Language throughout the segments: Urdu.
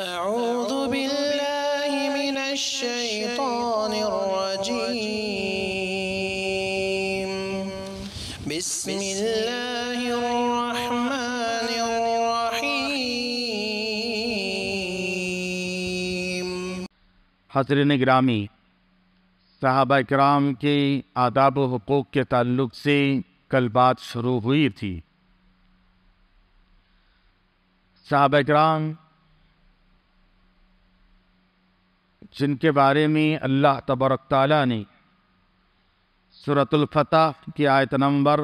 اعوذ باللہ من الشیطان الرجیم بسم اللہ الرحمن الرحیم حضرین گرامی صحابہ کرام کے آداب و حقوق کے تعلق سے کل بات شروع ہوئی تھی صحابہ کرام جن کے بارے میں اللہ تبرک تعالیٰ نے صورت الفتح کی آیت نمبر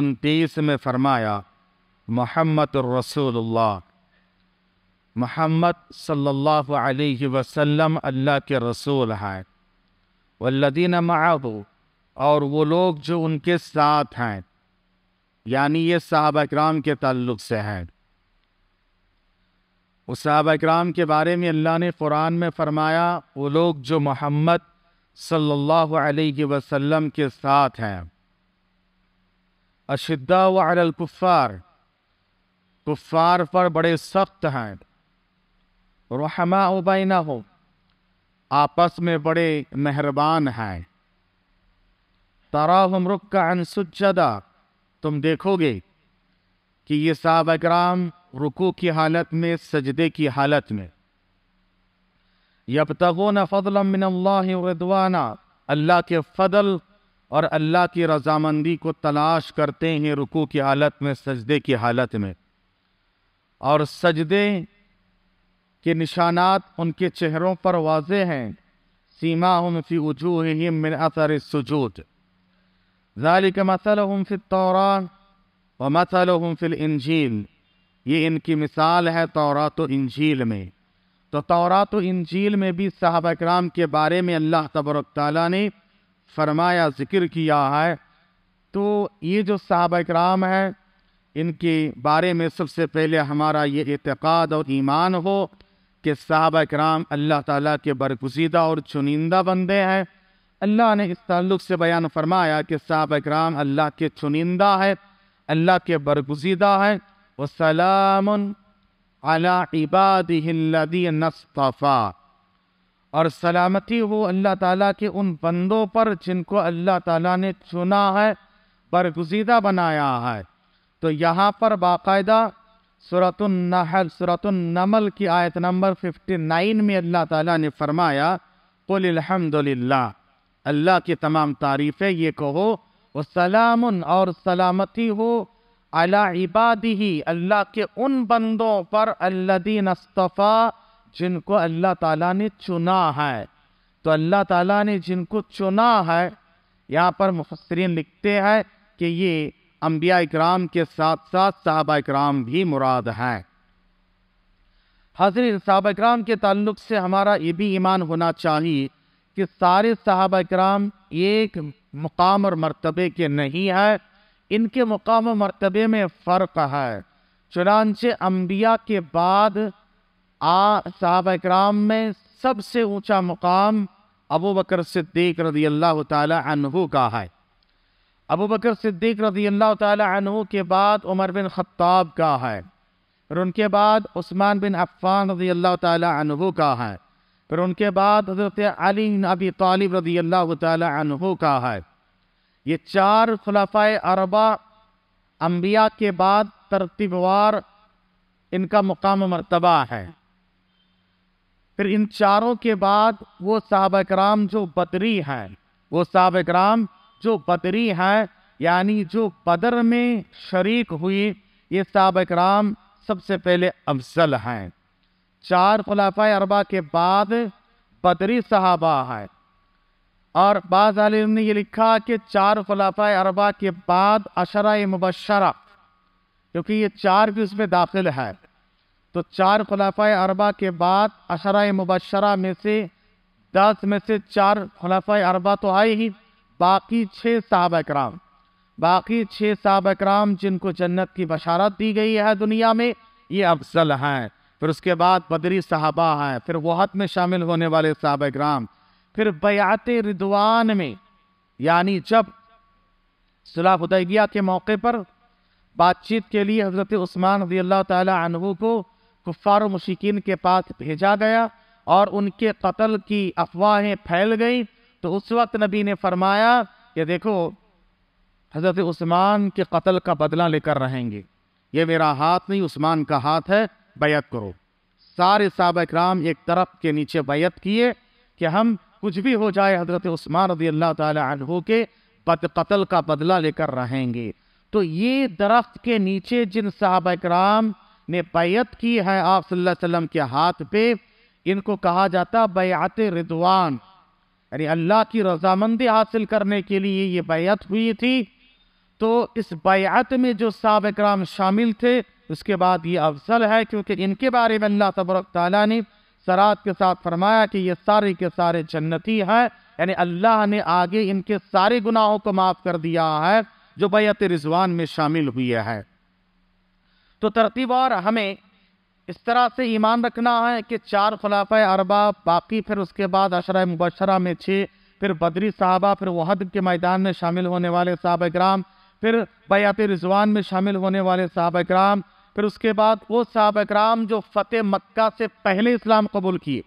انتیس میں فرمایا محمد الرسول اللہ محمد صلی اللہ علیہ وسلم اللہ کے رسول ہے والذین معاہو اور وہ لوگ جو ان کے ساتھ ہیں یعنی یہ صحابہ اکرام کے تعلق سے ہیں اس صحابہ اکرام کے بارے میں اللہ نے قرآن میں فرمایا وہ لوگ جو محمد صلی اللہ علیہ وسلم کے ساتھ ہیں اشد و الکفار کفار پر بڑے سخت ہیں رحمہ بینہ ہو آپس میں بڑے مہربان ہیں تراہم رک کا تم دیکھو گے کہ یہ صحابہ اکرام رکو کی حالت میں سجدے کی حالت میں یبتغون فضلا من اللہ ردوانا اللہ کے فضل اور اللہ کی رضامندی کو تلاش کرتے ہیں رکو کی حالت میں سجدے کی حالت میں اور سجدے کے نشانات ان کے چہروں پر واضح ہیں سیما ہم فی وجوہہم من اثر السجود ذالک مثلہم فی التوران ومثلہم فی الانجیل یہ ان کی مثال ہے تورات و انجیل میں تو تورات و انجیل میں بھی صحابہ اکرام کے بارے میں اللہ تبرک تعالیٰ نے فرمایا ذکر کیا ہے تو یہ جو صحابہ اکرام ہے ان کے بارے میں سب سے پہلے ہمارا یہ اعتقاد اور ایمان ہو کہ صحابہ اکرام اللہ تعالیٰ کے برگزیدہ اور چنندہ بندے ہیں اللہ نے اس تعلق سے بیان فرمایا کہ صحابہ اکرام اللہ کے چنندہ ہے اللہ کے برگزیدہ ہیں وسلام عباده الذین عبادی اور سلامتی ہو اللہ تعالیٰ کے ان بندوں پر جن کو اللہ تعالیٰ نے چنا ہے برگزیدہ بنایا ہے تو یہاں پر باقاعدہ سورة النحل سورة النمل کی آیت نمبر 59 میں اللہ تعالیٰ نے فرمایا قل الحمد للہ اللہ کی تمام تعریفیں یہ کہو وسلام اور سلامتی ہو اللہ عبادی ہی اللہ کے ان بندوں پر دین استفا جن کو اللہ تعالیٰ نے چنا ہے تو اللہ تعالیٰ نے جن کو چنا ہے یہاں پر مفسرین لکھتے ہیں کہ یہ انبیاء اکرام کے ساتھ ساتھ صحابہ اکرام بھی مراد ہیں حضرت صحابہ اکرام کے تعلق سے ہمارا یہ بھی ایمان ہونا چاہیے کہ سارے صحابہ اکرام ایک مقام اور مرتبے کے نہیں ہیں ان کے مقام و مرتبے میں فرق ہے چنانچہ انبیاء کے بعد آ صحابہ اکرام میں سب سے اونچا مقام ابو بکر صدیق رضی اللہ تعالی عنہ کا ہے ابو بکر صدیق رضی اللہ تعالی عنہ کے بعد عمر بن خطاب کا ہے پھر ان کے بعد عثمان بن عفان رضی اللہ تعالی عنہ کا ہے پھر ان کے بعد حضرت علی نبی طالب رضی اللہ تعالی عنہ کا ہے یہ چار خلافہ عربہ انبیاء کے بعد ترتیب وار ان کا مقام مرتبہ ہے پھر ان چاروں کے بعد وہ صحابہ اکرام جو بدری ہیں وہ صحابہ اکرام جو بدری ہیں یعنی جو بدر میں شریک ہوئی یہ صحابہ اکرام سب سے پہلے افضل ہیں چار خلافہ عربا کے بعد بدری صحابہ ہیں اور بعض عالم نے یہ لکھا کہ چار خلافہ اربا کے بعد اشرہ مبشرہ کیونکہ یہ چار بھی اس میں داخل ہے تو چار خلافہ اربا کے بعد اشرہ مبشرہ میں سے دس میں سے چار خلافہ اربا تو آئے ہی باقی چھ صحابہ کرام باقی چھ صحابہ کرام جن کو جنت کی بشارت دی گئی ہے دنیا میں یہ افضل ہیں پھر اس کے بعد بدری صحابہ ہیں پھر وحت میں شامل ہونے والے صحابہ کرام پھر بیعت ردوان میں یعنی جب صلاح حدیبیہ کے موقع پر بات چیت کے لیے حضرت عثمان رضی اللہ تعالی عنہ کو کفار و مشکین کے پاس بھیجا گیا اور ان کے قتل کی افواہیں پھیل گئیں تو اس وقت نبی نے فرمایا کہ دیکھو حضرت عثمان کے قتل کا بدلہ لے کر رہیں گے یہ میرا ہاتھ نہیں عثمان کا ہاتھ ہے بیعت کرو سارے صحابہ اکرام ایک طرف کے نیچے بیعت کیے کہ ہم کچھ بھی ہو جائے حضرت عثمان رضی اللہ تعالی عنہ کے قتل کا بدلہ لے کر رہیں گے تو یہ درخت کے نیچے جن صحابہ اکرام نے بیعت کی ہے آپ صلی اللہ علیہ وسلم کے ہاتھ پہ ان کو کہا جاتا بیعت ردوان یعنی اللہ کی رضامندی حاصل کرنے کے لیے یہ بیعت ہوئی تھی تو اس بیعت میں جو صحابہ اکرام شامل تھے اس کے بعد یہ افضل ہے کیونکہ ان کے بارے میں اللہ تبرک تعالیٰ نے سرات کے ساتھ فرمایا کہ یہ سارے کے سارے جنتی ہیں یعنی اللہ نے آگے ان کے سارے گناہوں کو معاف کر دیا ہے جو بیعت رضوان میں شامل ہوئی ہے تو ترتیب اور ہمیں اس طرح سے ایمان رکھنا ہے کہ چار خلافہ اربا باقی پھر اس کے بعد عشرہ مبشرہ میں چھ پھر بدری صحابہ پھر وحد کے میدان میں شامل ہونے والے صحابہ اکرام پھر بیعت رضوان میں شامل ہونے والے صحابہ اکرام پھر اس کے بعد وہ صحابہ اکرام جو فتح مکہ سے پہلے اسلام قبول کیے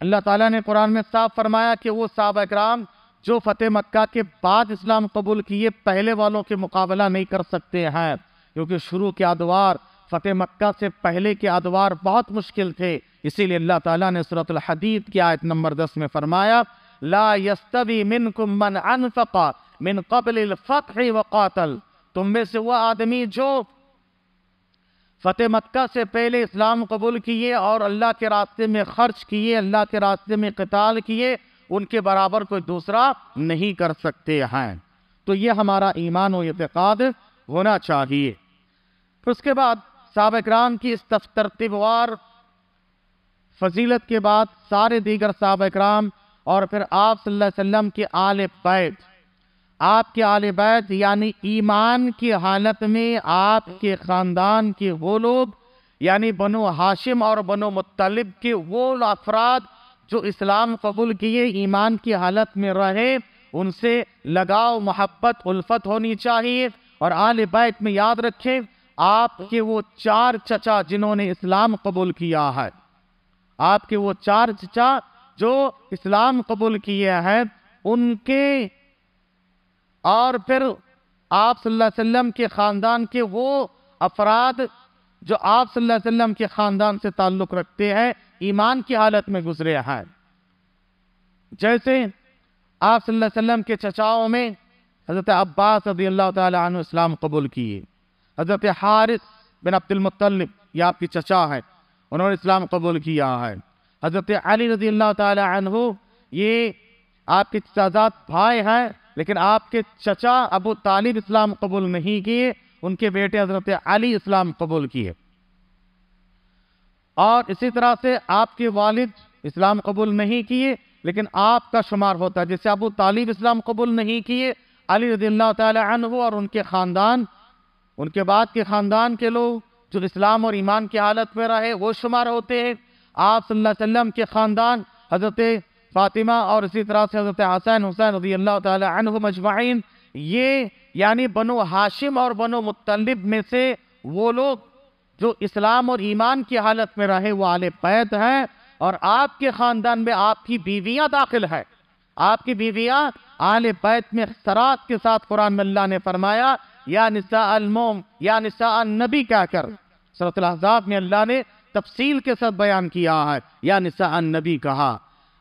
اللہ تعالیٰ نے قرآن میں صاف فرمایا کہ وہ صحابہ اکرام جو فتح مکہ کے بعد اسلام قبول کیے پہلے والوں کے مقابلہ نہیں کر سکتے ہیں کیونکہ شروع کے ادوار فتح مکہ سے پہلے کے ادوار بہت مشکل تھے اسی لیے اللہ تعالیٰ نے صورت الحدید کی آیت نمبر دس میں فرمایا لا من من قبل الفتح وقاتل تم میں سے وہ آدمی جو فتح مکہ سے پہلے اسلام قبول کیے اور اللہ کے راستے میں خرچ کیے اللہ کے راستے میں قتال کیے ان کے برابر کوئی دوسرا نہیں کر سکتے ہیں تو یہ ہمارا ایمان و اعتقاد ہونا چاہیے پھر اس کے بعد سابق رام کی اس تفتر فضیلت کے بعد سارے دیگر صحابہ اکرام اور پھر آپ صلی اللہ علیہ وسلم کے آل بیت آپ کے آل بیت یعنی ایمان کی حالت میں آپ کے خاندان کے وہ لوگ یعنی بنو حاشم ہاشم اور بنو مطلب کے وہ افراد جو اسلام قبول کیے ایمان کی حالت میں رہے ان سے لگاؤ محبت الفت ہونی چاہیے اور آل بیت میں یاد رکھیں آپ کے وہ چار چچا جنہوں نے اسلام قبول کیا ہے آپ کے وہ چار چچا جو اسلام قبول کیے ہیں ان کے اور پھر آپ صلی اللہ علیہ وسلم کے خاندان کے وہ افراد جو آپ صلی اللہ علیہ وسلم کے خاندان سے تعلق رکھتے ہیں ایمان کی حالت میں گزرے ہیں جیسے آپ صلی اللہ علیہ وسلم کے چچاؤں میں حضرت عباس رضی اللہ تعالیٰ عنہ اسلام قبول کیے حضرت حارث بن عبد المطلب یہ آپ کی چچا ہے انہوں نے اسلام قبول کیا ہے حضرت علی رضی اللہ تعالیٰ عنہ یہ آپ کے چچازات بھائی ہیں لیکن آپ کے چچا ابو طالب اسلام قبول نہیں کیے ان کے بیٹے حضرت علی اسلام قبول کیے اور اسی طرح سے آپ کے والد اسلام قبول نہیں کیے لیکن آپ کا شمار ہوتا ہے جیسے ابو طالب اسلام قبول نہیں کیے علی رضی اللہ تعالی عنہ اور ان کے خاندان ان کے بعد کے خاندان کے لوگ جو اسلام اور ایمان کے حالت میں رہے وہ شمار ہوتے ہیں آپ صلی اللہ علیہ وسلم کے خاندان حضرت فاطمہ اور اسی طرح سے حضرت حسین حسین رضی اللہ تعالی عنہ مجمعین یہ یعنی بنو حاشم اور مطلب سے وہ لوگ جو اسلام اور ایمان کی حالت میں رہے وہ آل بیت ہیں اور آپ کے خاندان میں آپ کی بیویاں داخل ہیں آپ کی بیویاں آل بیت میں اختراک کے ساتھ قرآن میں اللہ نے فرمایا یا نساء الموم یا نساء النبی کہہ کر سرۃ الزاب میں اللہ نے تفصیل کے ساتھ بیان کیا ہے یا نساء النبی کہا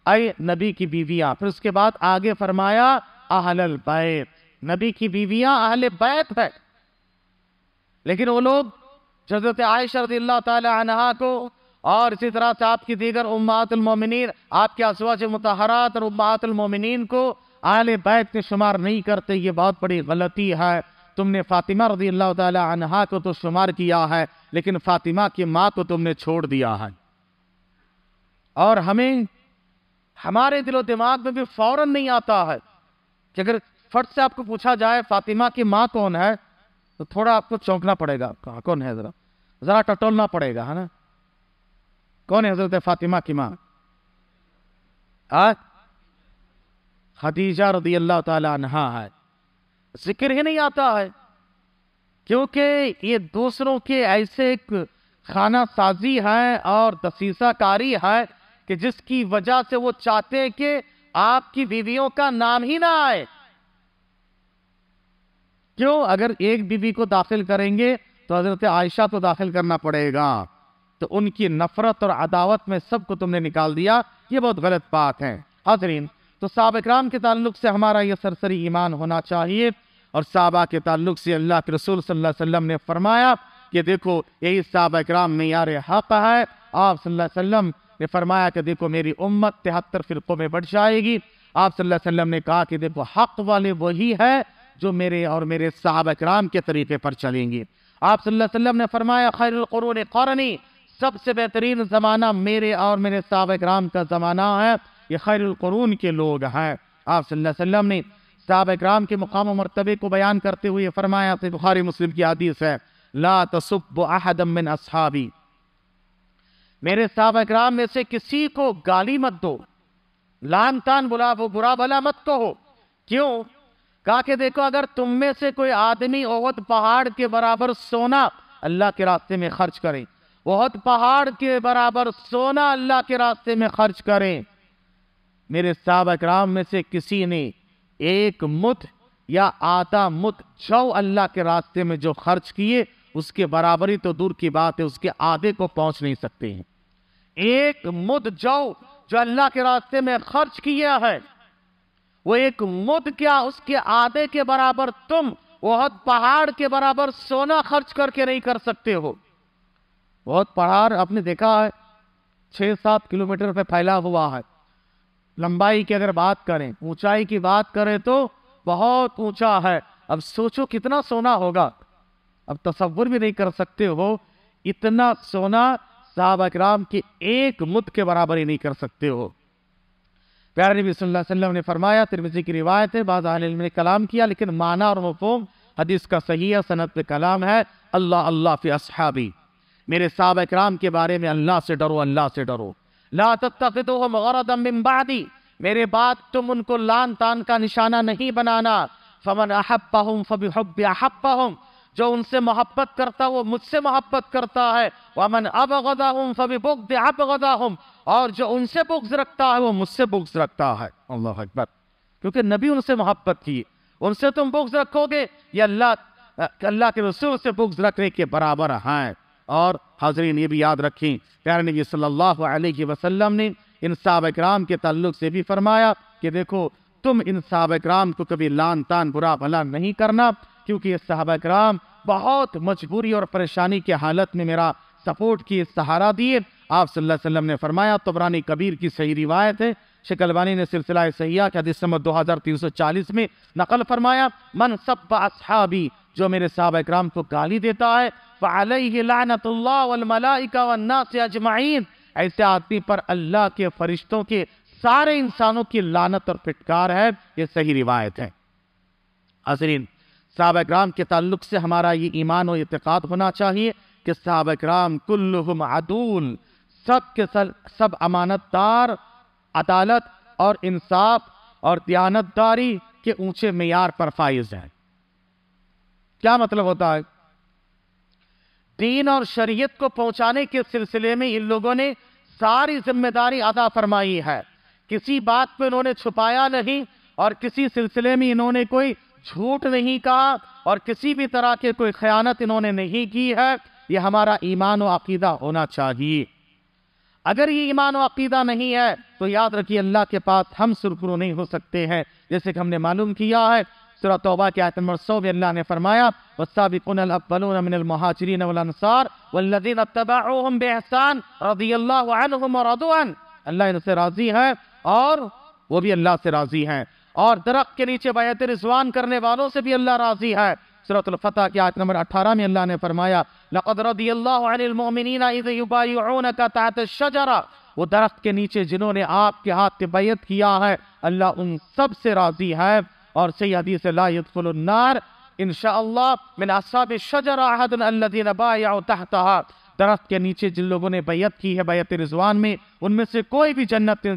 اے نبی کی بیویاں پھر اس کے بعد آگے فرمایا اہل البیت نبی کی بیویاں اہل بیت ہے لیکن وہ لوگ حضرت عائشہ رضی اللہ تعالی عنہ کو اور اسی طرح سے آپ کی دیگر امہات المومنین آپ کے اسواج متحرات اور امہات المومنین کو اہل بیت کے شمار نہیں کرتے یہ بہت بڑی غلطی ہے تم نے فاطمہ رضی اللہ تعالی عنہ کو تو شمار کیا ہے لیکن فاطمہ کی ماں کو تم نے چھوڑ دیا ہے اور ہمیں ہمارے دل و دماغ میں بھی فوراً نہیں آتا ہے کہ اگر فرد سے آپ کو پوچھا جائے فاطمہ کی ماں کون ہے تو تھوڑا آپ کو چونکنا پڑے گا کون ہے ذرا ذرا ٹٹولنا پڑے گا کون ہے حضرت فاطمہ کی ماں خدیجہ رضی اللہ تعالیٰ عنہ ہے ذکر ہی نہیں آتا ہے کیونکہ یہ دوسروں کے ایسے ایک خانہ سازی ہے اور دسیسہ کاری ہے کہ جس کی وجہ سے وہ چاہتے ہیں کہ آپ کی بیویوں کا نام ہی نہ آئے کیوں اگر ایک بیوی کو داخل کریں گے تو حضرت عائشہ تو داخل کرنا پڑے گا تو ان کی نفرت اور عداوت میں سب کو تم نے نکال دیا یہ بہت غلط بات ہے حضرین تو صحابہ اکرام کے تعلق سے ہمارا یہ سرسری ایمان ہونا چاہیے اور صحابہ کے تعلق سے اللہ کے رسول صلی اللہ علیہ وسلم نے فرمایا کہ دیکھو یہی صحابہ اکرام معیار حق ہے آپ صلی اللہ علیہ وسلم نے فرمایا کہ دیکھو میری امت تہتر فرقوں میں بڑھ جائے گی آپ صلی اللہ علیہ وسلم نے کہا کہ دیکھو حق والے وہی ہے جو میرے اور میرے صحابہ اکرام کے طریقے پر چلیں گے آپ صلی اللہ علیہ وسلم نے فرمایا خیر القرون قرنی سب سے بہترین زمانہ میرے اور میرے صحابہ اکرام کا زمانہ ہے یہ خیر القرون کے لوگ ہیں آپ صلی اللہ علیہ وسلم نے صحابہ اکرام کے مقام و مرتبے کو بیان کرتے ہوئے فرمایا بخاری مسلم کی حدیث ہے لا تصب احدا من اصحابی میرے صحابہ اکرام میں سے کسی کو گالی مت دو لان تان بلا وہ برا بھلا مت تو ہو کیوں کہا کہ دیکھو اگر تم میں سے کوئی آدمی بہت پہاڑ کے برابر سونا اللہ کے راستے میں خرچ کریں بہت پہاڑ کے برابر سونا اللہ کے راستے میں خرچ کریں میرے صحابہ اکرام میں سے کسی نے ایک مت یا آتا مت جو اللہ کے راستے میں جو خرچ کیے اس کے برابری تو دور کی بات ہے اس کے آدھے کو پہنچ نہیں سکتے ہیں ایک مد جاؤ جو اللہ کے راستے میں خرچ کیا ہے وہ ایک مد کیا اس کے آدھے کے برابر تم بہت پہاڑ کے برابر سونا خرچ کر کے نہیں کر سکتے ہو بہت پہاڑ آپ نے دیکھا ہے چھ سات کلو میٹر پہ پھیلا ہوا ہے لمبائی کی اگر بات کریں اونچائی کی بات کریں تو بہت اونچا ہے اب سوچو کتنا سونا ہوگا اب تصور بھی نہیں کر سکتے ہو اتنا سونا صحابہ کرام کی ایک مت کے برابر ہی نہیں کر سکتے ہو پیارے نبی صلی اللہ علیہ وسلم نے فرمایا ترمزی کی روایت ہے بعض علم نے کلام کیا لیکن معنی اور مفہوم حدیث کا صحیح صنعت کلام ہے اللہ اللہ فی اصحابی میرے صحابہ کرام کے بارے میں اللہ سے ڈرو اللہ سے ڈرو لا غرضا من بعدی میرے بعد تم ان کو لان تان کا نشانہ نہیں بنانا فمن فبحب احبہم جو ان سے محبت کرتا وہ مجھ سے محبت کرتا ہے وَمَنْ فَبِبُغْدِ اور جو ان سے بغض رکھتا ہے وہ مجھ سے بغض رکھتا ہے اللہ اکبر کیونکہ نبی ان سے محبت کی ان سے تم بغض رکھو گے اللہ کے رسول سے بغض رکھنے کے برابر ہیں اور حضرین یہ بھی یاد رکھیں پیارے نبی صلی اللہ علیہ وسلم نے ان صحابہ اکرام کے تعلق سے بھی فرمایا کہ دیکھو تم ان صحابہ اکرام کو کبھی لان تان برا بھلا نہیں کرنا کیونکہ یہ صحابہ کرام بہت مجبوری اور پریشانی کے حالت میں میرا سپورٹ کی سہارا دیے آپ صلی اللہ علیہ وسلم نے فرمایا طبرانی کبیر کی صحیح روایت ہے شکلوانی نے سلسلہ سیعہ کے دو ہزار تین سو چالیس میں نقل فرمایا من سب اصحابی جو میرے صحابہ اکرام کو گالی دیتا ہے ایسے آدمی پر اللہ کے فرشتوں کے سارے انسانوں کی لانت اور پھٹکار ہے یہ صحیح روایت ہے حضرین صحابہ اکرام کے تعلق سے ہمارا یہ ایمان و اعتقاد ہونا چاہیے کہ صحابہ اکرام کلہم عدول سب کے سب امانت دار عدالت اور انصاف اور دیانت داری کے اونچے معیار پر فائز ہے کیا مطلب ہوتا ہے دین اور شریعت کو پہنچانے کے سلسلے میں ان لوگوں نے ساری ذمہ داری ادا فرمائی ہے کسی بات پہ انہوں نے چھپایا نہیں اور کسی سلسلے میں انہوں نے کوئی جھوٹ نہیں کہا اور کسی بھی طرح کے کوئی خیانت انہوں نے نہیں کی ہے یہ ہمارا ایمان و عقیدہ ہونا چاہیے اگر یہ ایمان و عقیدہ نہیں ہے تو یاد رکھیے اللہ کے پاس ہم سرخرو نہیں ہو سکتے ہیں جیسے کہ ہم نے معلوم کیا ہے سورہ توبہ کے آیت نمبر سو میں اللہ نے فرمایا وَالسَّابِقُونَ الْأَبَّلُونَ مِنَ الْمُحَاجِرِينَ وَالْأَنصَارِ وَالَّذِينَ اتَّبَعُوهُمْ بِإِحْسَانِ رضی اللہ عنہم و رضوان اللہ ان سے راضی ہے اور وہ بھی اللہ سے راضی ہیں اور درخت کے نیچے بیعت رضوان کرنے والوں سے بھی اللہ راضی ہے سورة الفتح کی آیت نمبر اٹھارہ میں اللہ نے فرمایا لَقَدْ رَضِيَ اللَّهُ عَنِ الْمُؤْمِنِينَ اِذَ يُبَايُعُونَكَ تَعْتَ الشَّجَرَ وہ درخت کے نیچے جنہوں نے آپ کے ہاتھ پہ بیعت کیا ہے اللہ ان سب سے راضی ہے اور صحیح حدیث لا یدخل النار انشاءاللہ من اصحاب الشجر احد الذین بایعوا تحتها درخت کے نیچے جن لوگوں نے بیعت کی ہے بیعت رضوان میں ان میں سے کوئی بھی جنت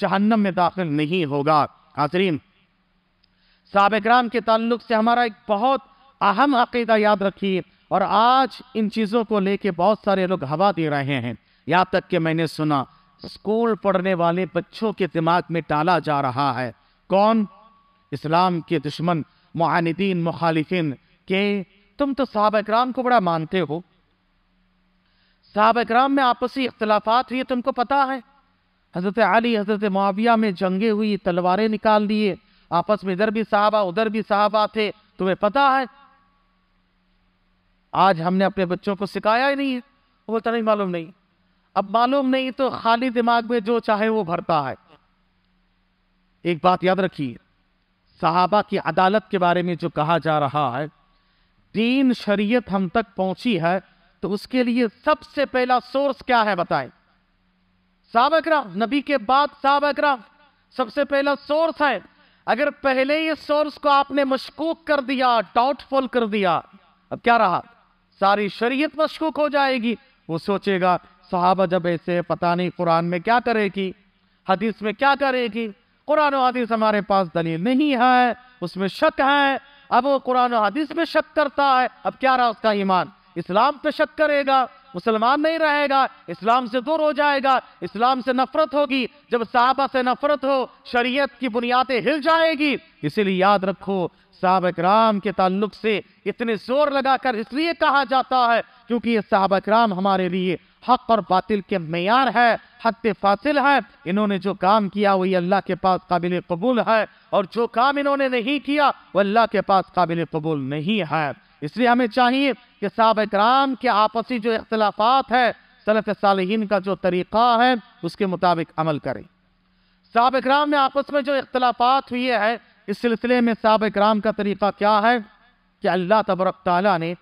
جہنم میں داخل نہیں ہوگا قاطرین اکرام کے تعلق سے ہمارا ایک بہت اہم عقیدہ یاد رکھیے اور آج ان چیزوں کو لے کے بہت سارے لوگ ہوا دے رہے ہیں یہاں تک کہ میں نے سنا اسکول پڑھنے والے بچوں کے دماغ میں ٹالا جا رہا ہے کون اسلام کے دشمن معاندین مخالفین کہ تم تو صحابہ اکرام کو بڑا مانتے ہو صحابہ اکرام میں آپسی اختلافات ہوئے تم کو پتا ہے حضرت علی حضرت معاویہ میں جنگیں ہوئی تلواریں نکال دیے آپس میں ادھر بھی صحابہ ادھر بھی صحابہ تھے تمہیں پتا ہے آج ہم نے اپنے بچوں کو سکھایا ہی نہیں وہ تو نہیں معلوم نہیں اب معلوم نہیں تو خالی دماغ میں جو چاہے وہ بھرتا ہے ایک بات یاد رکھیے صحابہ کی عدالت کے بارے میں جو کہا جا رہا ہے دین شریعت ہم تک پہنچی ہے تو اس کے لیے سب سے پہلا سورس کیا ہے بتائیں صحابہ اکرام نبی کے بعد صحابہ اکرام سب سے پہلا سورس ہے اگر پہلے سورس کو آپ نے مشکوک کر دیا ڈاؤٹ فل کر دیا اب کیا رہا ساری شریعت مشکوک ہو جائے گی وہ سوچے گا صحابہ جب ایسے پتہ نہیں قرآن میں کیا کرے گی حدیث میں کیا کرے گی قرآن و حدیث ہمارے پاس دلیل نہیں ہے اس میں شک ہے اب وہ قرآن و حدیث میں شک کرتا ہے اب کیا رہا اس کا ایمان اسلام پہ شک کرے گا مسلمان نہیں رہے گا اسلام سے دور ہو جائے گا اسلام سے نفرت ہوگی جب صحابہ سے نفرت ہو شریعت کی بنیادیں ہل جائے گی اس یاد رکھو صحابہ کے تعلق سے اتنے زور لگا کر کہا جاتا ہے کیونکہ یہ صحابہ اکرام ہمارے لیے حق اور باطل کے معیار ہے حق فاصل ہے انہوں نے جو کام کیا وہی اللہ کے پاس قابل قبول ہے اور جو کام انہوں نے نہیں کیا وہ اللہ کے پاس قابل قبول نہیں ہے اس لیے ہمیں چاہیے کہ صحابہ اکرام کے آپسی جو اختلافات ہے صلیف صالحین کا جو طریقہ ہے اس کے مطابق عمل کریں صحابہ اکرام میں آپس میں جو اختلافات ہوئے ہیں اس سلسلے میں صحابہ اکرام کا طریقہ کیا ہے کہ اللہ تبرک تعالیٰ نے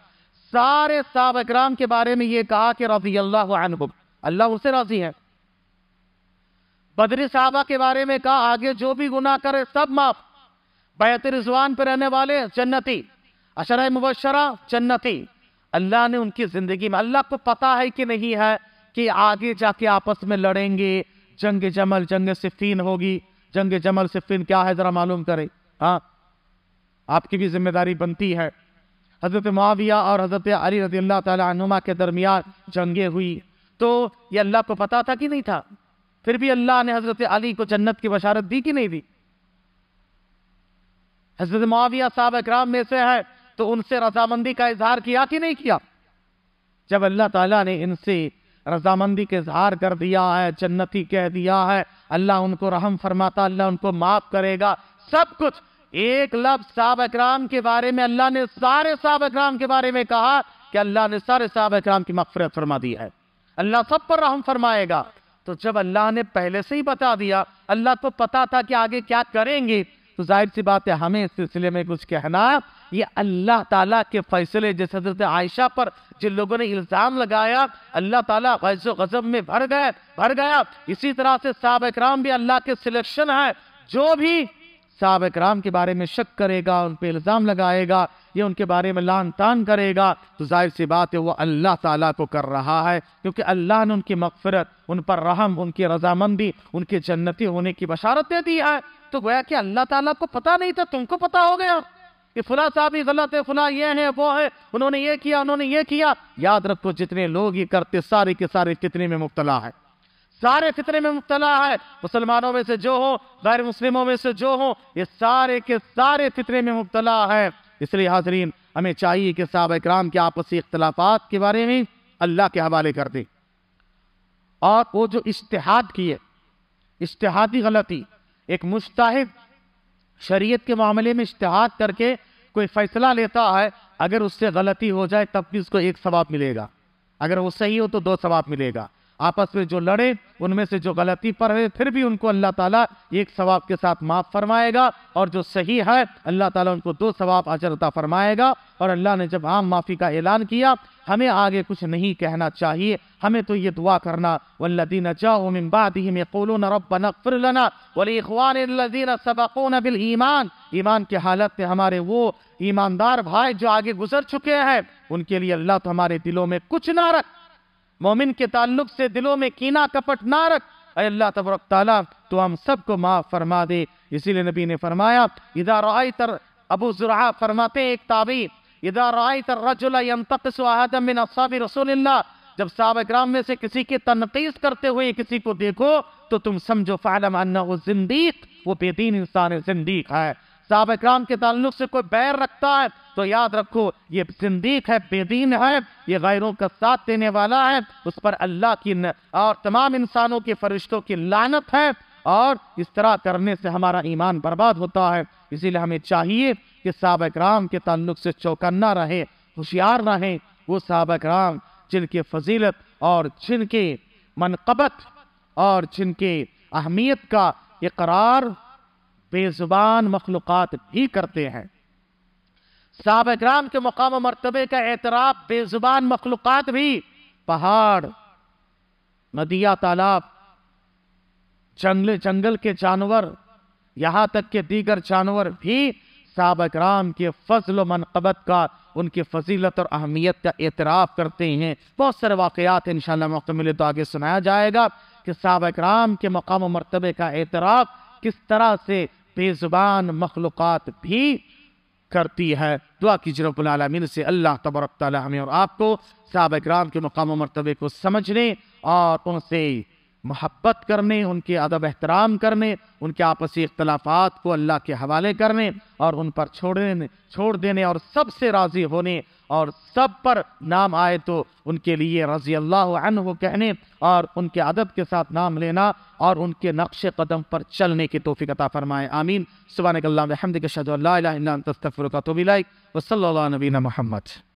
سارے صحابہ اکرام کے بارے میں یہ کہا کہ رضی اللہ اللہ اسے راضی ہے بدری صحابہ کے بارے میں کہا آگے جو بھی گناہ کرے سب معاف بیت رضوان پہ رہنے والے جنتی عشرہ مبشرہ جنتی اللہ نے ان کی زندگی میں اللہ کو پتا ہے کہ نہیں ہے کہ آگے جا کے آپس میں لڑیں گے جنگ جمل جنگ صفین ہوگی جنگ جمل صفین کیا ہے ذرا معلوم کرے ہاں آپ کی بھی ذمہ داری بنتی ہے حضرت معاویہ اور حضرت علی رضی اللہ تعالی عنہما کے درمیان جنگیں ہوئی تو یہ اللہ کو پتا تھا کہ نہیں تھا پھر بھی اللہ نے حضرت علی کو جنت کی بشارت دی کہ نہیں دی حضرت معاویہ صاحب اکرام میں سے ہے تو ان سے رضا مندی کا اظہار کیا کی نہیں کیا جب اللہ تعالیٰ نے ان سے رضا مندی کے اظہار کر دیا ہے جنتی کہہ دیا ہے اللہ ان کو رحم فرماتا اللہ ان کو معاف کرے گا سب کچھ ایک لفظ صاحب اکرام کے بارے میں اللہ نے سارے صاحب اکرام کے بارے میں کہا کہ اللہ نے سارے صاحب اکرام کی مغفرت فرما دی ہے اللہ سب پر رحم فرمائے گا تو جب اللہ نے پہلے سے ہی بتا دیا اللہ تو پتا تھا کہ آگے کیا کریں گے تو ظاہر سی بات ہے ہمیں اس سلسلے میں کچھ کہنا یہ اللہ تعالیٰ کے فیصلے جیسے عائشہ پر جن لوگوں نے الزام لگایا اللہ تعالیٰ غیظ و میں بھر بھر گیا اسی طرح سے صحابہ اکرام بھی اللہ کے ہے جو بھی صحابہ اکرام کے بارے میں شک کرے گا ان الزام لگائے گا یہ ان کے بارے میں لان تان کرے گا تو ظاہر سی بات ہے وہ اللہ تعالیٰ کو کر رہا ہے کیونکہ اللہ نے ان کی مغفرت ان پر رحم ان کی رضامندی ان کے جنتی ہونے کی بشارت دے دی ہے تو گویا کہ اللہ تعالیٰ کو پتا نہیں تھا تم کو پتا ہو گیا کہ فلاں غلط ہے فلاں یہ ہے وہ ہے انہوں نے یہ کیا انہوں نے یہ کیا یاد رکھو جتنے لوگ یہ کرتے سارے کے سارے فتنے میں مبتلا ہے سارے فتنے میں مبتلا ہے مسلمانوں میں سے جو ہوں غیر مسلموں میں سے جو ہوں یہ سارے کے سارے فتنے میں مبتلا ہے اس لیے حاضرین ہمیں چاہیے کہ صحابہ اکرام کے آپسی اختلافات کے بارے میں اللہ کے حوالے کر دیں اور وہ جو اشتہاد کی ہے اشتہادی غلطی ایک مستحد شریعت کے معاملے میں اشتہاد کر کے کوئی فیصلہ لیتا ہے اگر اس سے غلطی ہو جائے تب بھی اس کو ایک ثواب ملے گا اگر وہ صحیح ہو تو دو ثواب ملے گا آپس میں جو لڑے ان میں سے جو غلطی پر رہے پھر بھی ان کو اللہ تعالیٰ ایک ثواب کے ساتھ معاف فرمائے گا اور جو صحیح ہے اللہ تعالیٰ ان کو دو ثواب عجر عطا فرمائے گا اور اللہ نے جب عام معافی کا اعلان کیا ہمیں آگے کچھ نہیں کہنا چاہیے ہمیں تو یہ دعا کرنا والذین جاؤ من بعدہم اقولون رب نغفر لنا ولی اخوان اللذین سبقون بالایمان ایمان کے حالت میں ہمارے وہ ایماندار بھائی جو آگے گزر چکے ہیں ان کے لئے اللہ تو ہمارے دلوں میں کچھ نہ رکھ مومن کے تعلق سے دلوں میں کینہ کپٹ نہ رکھ اے اللہ تبرک تعالیٰ تو ہم سب کو معاف فرما دے اسی لئے نبی نے فرمایا اذا رائیت ابو زرعہ فرماتے ہیں ایک تابعی اذا رائیت الرجل ينتقس احدا من اصحاب رسول اللہ جب صحابہ اکرام میں سے کسی کی تنقیز کرتے ہوئے کسی کو دیکھو تو تم سمجھو فعلم انہو زندیق وہ بیدین انسان زندیق ہے صاحب اکرام کے تعلق سے کوئی بیر رکھتا ہے تو یاد رکھو یہ زندیق ہے بے دین ہے یہ غیروں کا ساتھ دینے والا ہے اس پر اللہ کی اور تمام انسانوں کی فرشتوں کی لانت ہے اور اس طرح کرنے سے ہمارا ایمان برباد ہوتا ہے اسی لیے ہمیں چاہیے کہ صحابہ اکرام کے تعلق سے چوکنا رہے ہوشیار رہیں وہ صحابہ اکرام جن کے فضیلت اور جن کے منقبت اور جن کے اہمیت کا اقرار بے زبان مخلوقات بھی کرتے ہیں صحابہ اکرام کے مقام و مرتبے کا اعتراف بے زبان مخلوقات بھی پہاڑ ندیہ تالاب جنگل جنگل کے جانور یہاں تک کہ دیگر جانور بھی صحابہ اکرام کے فضل و منقبت کا ان کی فضیلت اور اہمیت کا اعتراف کرتے ہیں بہت سارے واقعات ہیں موقع ملے تو آگے سنایا جائے گا کہ صحابہ اکرام کے مقام و مرتبے کا اعتراف کس طرح سے بے زبان مخلوقات بھی کرتی ہے دعا کی رب العالمین سے اللہ تبرک ہمیں اور آپ کو صحابہ اکرام کے مقام و مرتبے کو سمجھنے اور ان سے محبت کرنے ان کے ادب احترام کرنے ان کے آپسی اختلافات کو اللہ کے حوالے کرنے اور ان پر چھوڑ دینے اور سب سے راضی ہونے اور سب پر نام آئے تو ان کے لیے رضی اللہ عنہ کہنے اور ان کے عدد کے ساتھ نام لینا اور ان کے نقش قدم پر چلنے کی عطا فرمائے آمین سبحانک اللہ وحمدک کشد اللہ علیہ تصفر کا تو لائک وصل اللہ نبینا محمد